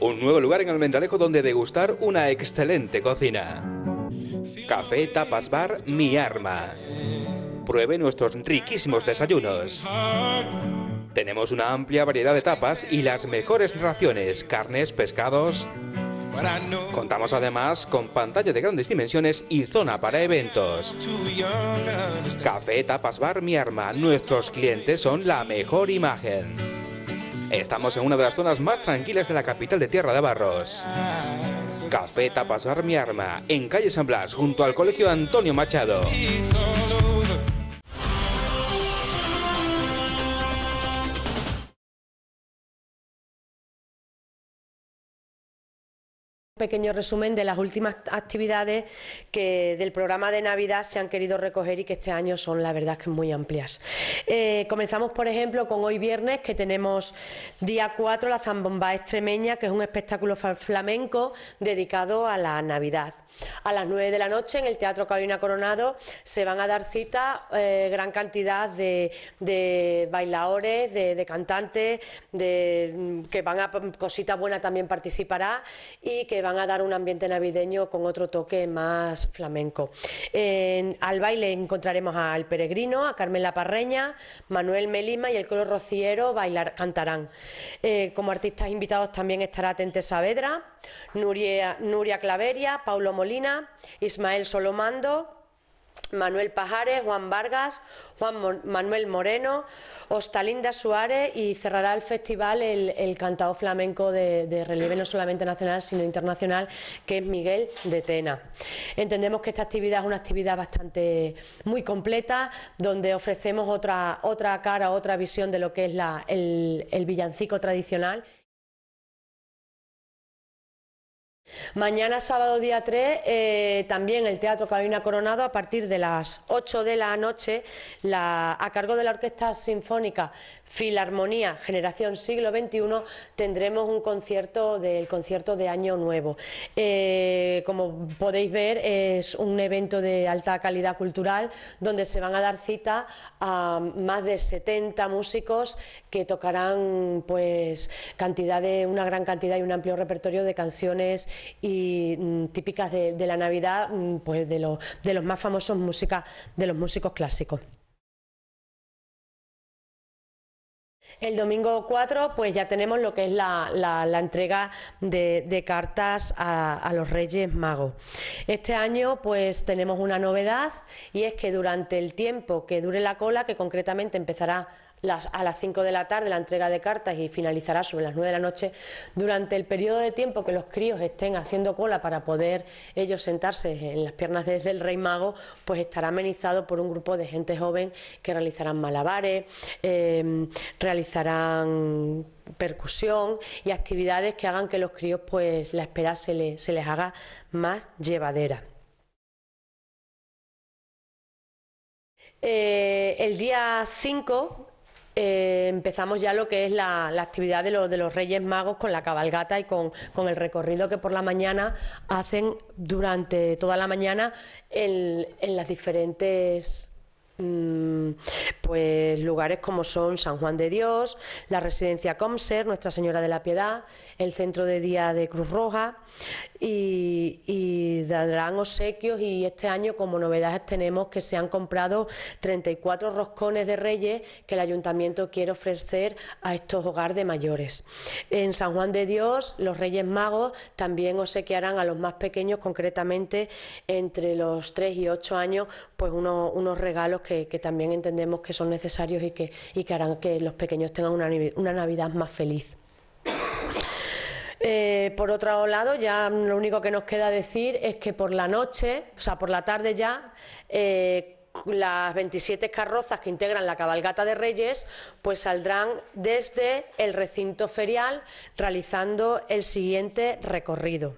un nuevo lugar en Almendralejo donde degustar una excelente cocina. Café Tapas Bar Mi Arma. Pruebe nuestros riquísimos desayunos. Tenemos una amplia variedad de tapas y las mejores raciones, carnes, pescados. Contamos además con pantalla de grandes dimensiones y zona para eventos. Café Tapas Bar Mi Arma, nuestros clientes son la mejor imagen. Estamos en una de las zonas más tranquilas de la capital de Tierra de Barros. Café Tapas mi Arma, en calle San Blas, junto al Colegio Antonio Machado. pequeño resumen de las últimas actividades que del programa de Navidad se han querido recoger y que este año son, la verdad, que muy amplias. Eh, comenzamos, por ejemplo, con hoy viernes, que tenemos día 4 la Zambomba Extremeña, que es un espectáculo flamenco dedicado a la Navidad. A las 9 de la noche, en el Teatro Carolina Coronado, se van a dar cita eh, gran cantidad de, de bailadores, de, cantantes, de, que van a... Cosita Buena también participará y que van van a dar un ambiente navideño con otro toque más flamenco. al baile encontraremos al Peregrino, a Carmela Parreña, Manuel Melima y el coro rociero bailar, cantarán. Eh, como artistas invitados también estará Tente Saavedra, Nuria, Nuria Claveria, Paulo Molina, Ismael Solomando, Manuel Pajares, Juan Vargas, Juan Manuel Moreno, Ostalinda Suárez y cerrará el festival el, cantado flamenco de, relieve no solamente nacional sino internacional que es Miguel de Tena. Entendemos que esta actividad es una actividad bastante muy completa donde ofrecemos otra, otra cara, otra visión de lo que es el villancico tradicional. Mañana sábado día 3, eh, también el Teatro Cabina Coronado, a partir de las 8 de la noche, a cargo de la Orquesta Sinfónica Filarmonía Generación Siglo XXI, tendremos un concierto del concierto de Año Nuevo. Eh, como podéis ver, es un evento de alta calidad cultural donde se van a dar cita a más de 70 músicos que tocarán pues cantidad de, una gran cantidad y un amplio repertorio de canciones y mm, típicas de, la Navidad, mm, pues de, de los más famosos música, de los músicos clásicos. El domingo 4 pues ya tenemos lo que es la, entrega de, cartas a, a, los Reyes Magos. Este año pues tenemos una novedad y es que durante el tiempo que dure la cola, que concretamente empezará a las 5 de la tarde la entrega de cartas y finalizará sobre las 9 de la noche. Durante el periodo de tiempo que los críos estén haciendo cola para poder ellos sentarse en las piernas desde el Rey Mago, pues estará amenizado por un grupo de gente joven que realizarán malabares, em, realizarán percusión y actividades que hagan que los críos pues la espera se, les haga más llevadera. Eh, el día 5 eh, empezamos ya lo que es la, actividad de, de, los Reyes Magos con la cabalgata y con, el recorrido que por la mañana hacen durante toda la mañana en, en las diferentes Mm, pues lugares como son San Juan de Dios, la residencia Comser, Nuestra Señora de la Piedad, el centro de día de Cruz Roja y, darán obsequios y este año como novedades tenemos que se han comprado 34 roscones de reyes que el ayuntamiento quiere ofrecer a estos hogares de mayores. En San Juan de Dios los Reyes Magos también obsequiarán a los más pequeños concretamente entre los 3 y 8 años pues unos, regalos que, también entendemos que son necesarios y que, y que harán que los pequeños tengan una, Navidad más feliz. Eh, por otro lado, ya lo único que nos queda decir es que por la noche, o sea, por la tarde ya, eh, las 27 carrozas que integran la cabalgata de Reyes, pues saldrán desde el recinto ferial realizando el siguiente recorrido.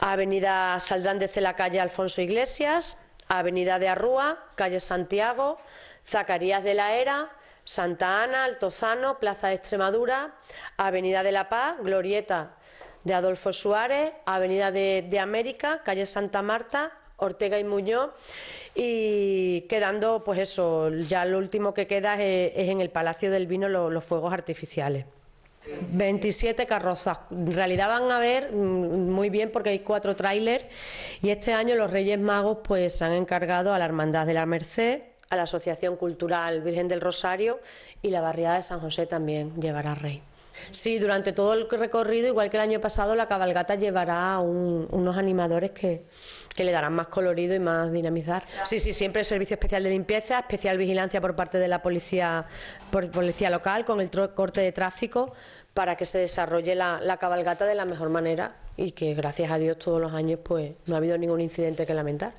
Avenida saldrán desde la calle Alfonso Iglesias, Avenida de Arrúa, Calle Santiago, Zacarías de la Era, Santa Ana, Altozano, Plaza de Extremadura, Avenida de la Paz, Glorieta de Adolfo Suárez, Avenida de, América, Calle Santa Marta, Ortega y Muñoz y quedando pues eso, ya lo último que queda es, en el Palacio del Vino los fuegos artificiales. 27 carrozas. En realidad van a ver mm, muy bien porque hay cuatro trailers y este año los Reyes Magos pues se han encargado a la Hermandad de la Merced, a la Asociación Cultural Virgen del Rosario y la barriada de San José también llevará rey. Sí, durante todo el recorrido, igual que el año pasado, la cabalgata llevará a unos animadores que, que le darán más colorido y más dinamizar. Sí, sí, siempre el servicio especial de limpieza, especial vigilancia por parte de la policía, por policía local con el corte de tráfico para que se desarrolle la, la, cabalgata de la mejor manera y que gracias a Dios todos los años pues no ha habido ningún incidente que lamentar.